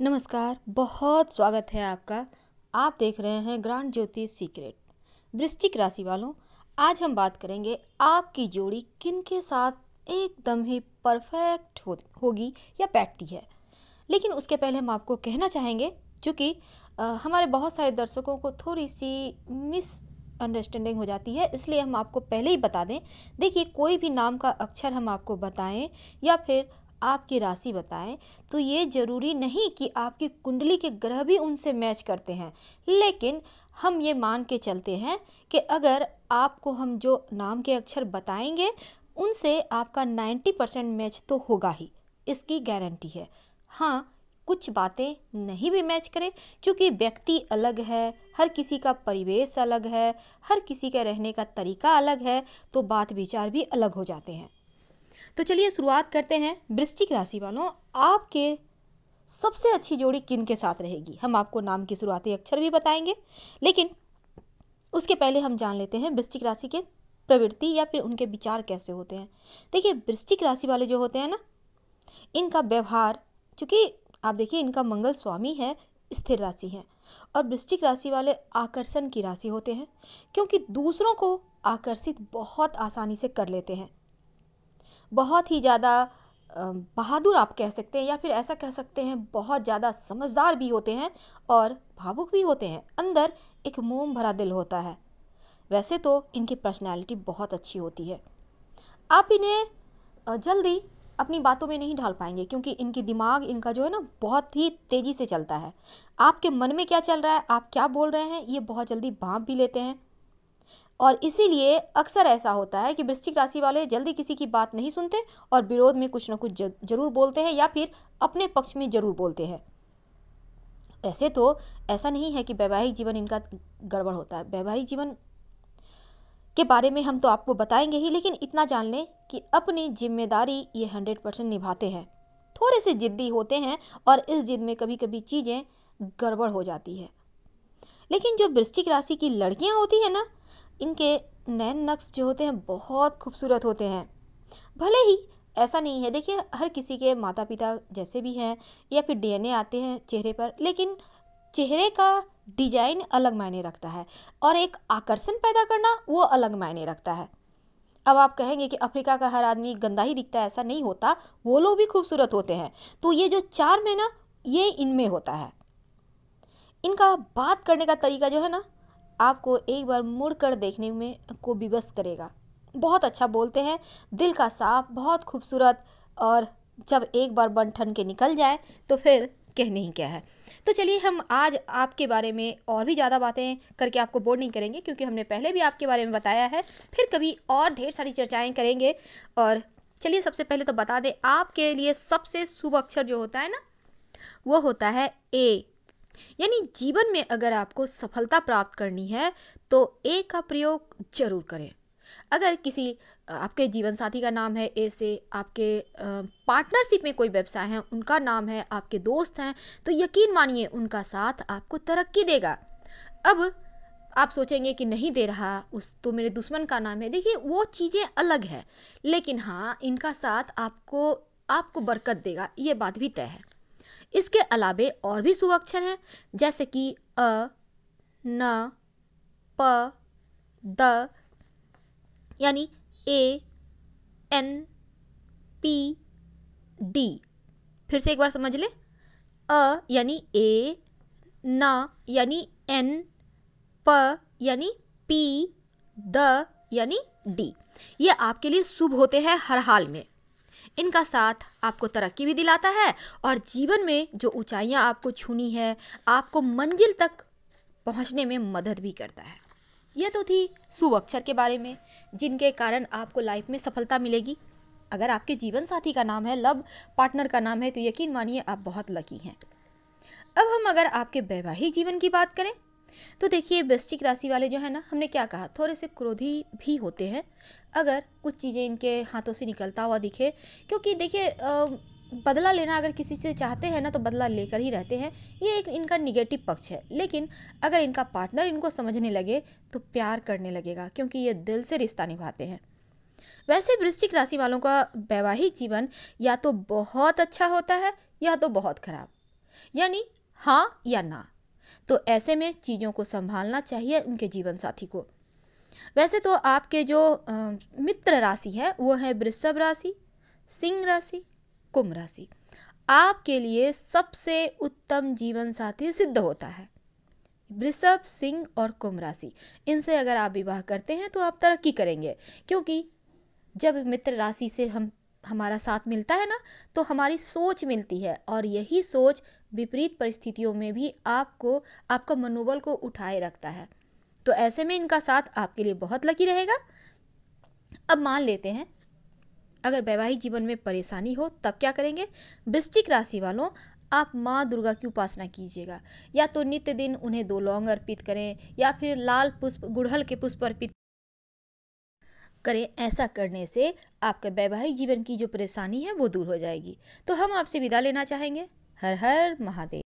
नमस्कार बहुत स्वागत है आपका आप देख रहे हैं ग्रांड ज्योति सीक्रेट वृश्चिक राशि वालों आज हम बात करेंगे आपकी जोड़ी किन के साथ एकदम ही परफेक्ट हो होगी या बैठती है लेकिन उसके पहले हम आपको कहना चाहेंगे चूँकि हमारे बहुत सारे दर्शकों को थोड़ी सी मिस अंडरस्टैंडिंग हो जाती है इसलिए हम आपको पहले ही बता दें देखिए कोई भी नाम का अक्षर हम आपको बताएं या फिर आपकी राशि बताएं तो ये ज़रूरी नहीं कि आपकी कुंडली के ग्रह भी उनसे मैच करते हैं लेकिन हम ये मान के चलते हैं कि अगर आपको हम जो नाम के अक्षर बताएंगे उनसे आपका 90 परसेंट मैच तो होगा ही इसकी गारंटी है हाँ कुछ बातें नहीं भी मैच करें क्योंकि व्यक्ति अलग है हर किसी का परिवेश अलग है हर किसी का रहने का तरीका अलग है तो बात विचार भी अलग हो जाते हैं तो चलिए शुरुआत करते हैं वृश्चिक राशि वालों आपके सबसे अच्छी जोड़ी किन के साथ रहेगी हम आपको नाम की शुरुआती अक्षर भी बताएंगे लेकिन उसके पहले हम जान लेते हैं वृश्चिक राशि के प्रवृत्ति या फिर उनके विचार कैसे होते हैं देखिए वृश्चिक राशि वाले जो होते हैं ना इनका व्यवहार चूँकि आप देखिए इनका मंगल स्वामी है स्थिर राशि है और वृश्चिक राशि वाले आकर्षण की राशि होते हैं क्योंकि दूसरों को आकर्षित बहुत आसानी से कर लेते हैं बहुत ही ज़्यादा बहादुर आप कह सकते हैं या फिर ऐसा कह सकते हैं बहुत ज़्यादा समझदार भी होते हैं और भावुक भी होते हैं अंदर एक मोम भरा दिल होता है वैसे तो इनकी पर्सनैलिटी बहुत अच्छी होती है आप इन्हें जल्दी अपनी बातों में नहीं ढाल पाएंगे क्योंकि इनकी दिमाग इनका जो है ना बहुत ही तेज़ी से चलता है आपके मन में क्या चल रहा है आप क्या बोल रहे हैं ये बहुत जल्दी भाप भी लेते हैं और इसीलिए अक्सर ऐसा होता है कि वृश्चिक राशि वाले जल्दी किसी की बात नहीं सुनते और विरोध में कुछ ना कुछ जरूर बोलते हैं या फिर अपने पक्ष में जरूर बोलते हैं ऐसे तो ऐसा नहीं है कि वैवाहिक जीवन इनका गड़बड़ होता है वैवाहिक जीवन के बारे में हम तो आपको बताएंगे ही लेकिन इतना जान लें कि अपनी जिम्मेदारी ये हंड्रेड परसेंट निभाते हैं थोड़े से ज़िद्दी होते हैं और इस जिद में कभी कभी चीज़ें गड़बड़ हो जाती है लेकिन जो वृश्चिक राशि की लड़कियाँ होती हैं ना इनके नैन नक्श जो होते हैं बहुत खूबसूरत होते हैं भले ही ऐसा नहीं है देखिए हर किसी के माता पिता जैसे भी हैं या फिर डीएनए आते हैं चेहरे पर लेकिन चेहरे का डिजाइन अलग मायने रखता है और एक आकर्षण पैदा करना वो अलग मायने रखता है अब आप कहेंगे कि अफ्रीका का हर आदमी गंदा ही दिखता है ऐसा नहीं होता वो लोग भी खूबसूरत होते हैं तो ये जो चार में ना ये इनमें होता है इनका बात करने का तरीका जो है ना आपको एक बार मुड़ कर देखने में को विवश करेगा बहुत अच्छा बोलते हैं दिल का साफ बहुत खूबसूरत और जब एक बार बन ठन के निकल जाए तो फिर कहने ही क्या है तो चलिए हम आज आपके बारे में और भी ज़्यादा बातें करके आपको बोर नहीं करेंगे क्योंकि हमने पहले भी आपके बारे में बताया है फिर कभी और ढेर सारी चर्चाएं करेंगे और चलिए सबसे पहले तो बता दें आपके लिए सबसे शुभ अक्षर जो होता है ना वो होता है ए यानी जीवन में अगर आपको सफलता प्राप्त करनी है तो ए का प्रयोग जरूर करें अगर किसी आपके जीवन साथी का नाम है ए से आपके पार्टनरशिप में कोई व्यवसाय है उनका नाम है आपके दोस्त हैं तो यकीन मानिए उनका साथ आपको तरक्की देगा अब आप सोचेंगे कि नहीं दे रहा उस तो मेरे दुश्मन का नाम है देखिए वो चीज़ें अलग है लेकिन हाँ इनका साथ आपको आपको बरकत देगा ये बात भी तय है इसके अलावे और भी सुअक्षर हैं जैसे कि अ न प द यानी ए एन पी डी फिर से एक बार समझ लें अ यानी ए न यानी एन प यानी पी द यानी डी ये आपके लिए शुभ होते हैं हर हाल में इनका साथ आपको तरक्की भी दिलाता है और जीवन में जो ऊंचाइयां आपको छूनी है आपको मंजिल तक पहुँचने में मदद भी करता है यह तो थी सुअक्षर के बारे में जिनके कारण आपको लाइफ में सफलता मिलेगी अगर आपके जीवन साथी का नाम है लव पार्टनर का नाम है तो यकीन मानिए आप बहुत लकी हैं अब हम अगर आपके वैवाहिक जीवन की बात करें तो देखिए वृश्चिक राशि वाले जो है ना हमने क्या कहा थोड़े से क्रोधी भी होते हैं अगर कुछ चीज़ें इनके हाथों से निकलता हुआ दिखे क्योंकि देखिए बदला लेना अगर किसी से चाहते हैं ना तो बदला लेकर ही रहते हैं ये एक इनका निगेटिव पक्ष है लेकिन अगर इनका पार्टनर इनको समझने लगे तो प्यार करने लगेगा क्योंकि ये दिल से रिश्ता निभाते हैं वैसे वृश्चिक राशि वालों का वैवाहिक जीवन या तो बहुत अच्छा होता है या तो बहुत खराब यानी हाँ या ना तो ऐसे में चीज़ों को संभालना चाहिए उनके जीवन साथी को वैसे तो आपके जो मित्र राशि है वो है वृषभ राशि सिंह राशि कुंभ राशि आपके लिए सबसे उत्तम जीवन साथी सिद्ध होता है वृषभ सिंह और कुंभ राशि इनसे अगर आप विवाह करते हैं तो आप तरक्की करेंगे क्योंकि जब मित्र राशि से हम हमारा साथ मिलता है ना तो हमारी सोच मिलती है और यही सोच विपरीत परिस्थितियों में भी आपको आपका मनोबल को उठाए रखता है तो ऐसे में इनका साथ आपके लिए बहुत लकी रहेगा अब मान लेते हैं अगर वैवाहिक जीवन में परेशानी हो तब क्या करेंगे वृश्चिक राशि वालों आप माँ दुर्गा की उपासना कीजिएगा या तो नित्य दिन उन्हें दो लौंग अर्पित करें या फिर लाल पुष्प गुड़हल के पुष्प अर्पित करें ऐसा करने से आपके वैवाहिक जीवन की जो परेशानी है वो दूर हो जाएगी तो हम आपसे विदा लेना चाहेंगे हर हर महादेव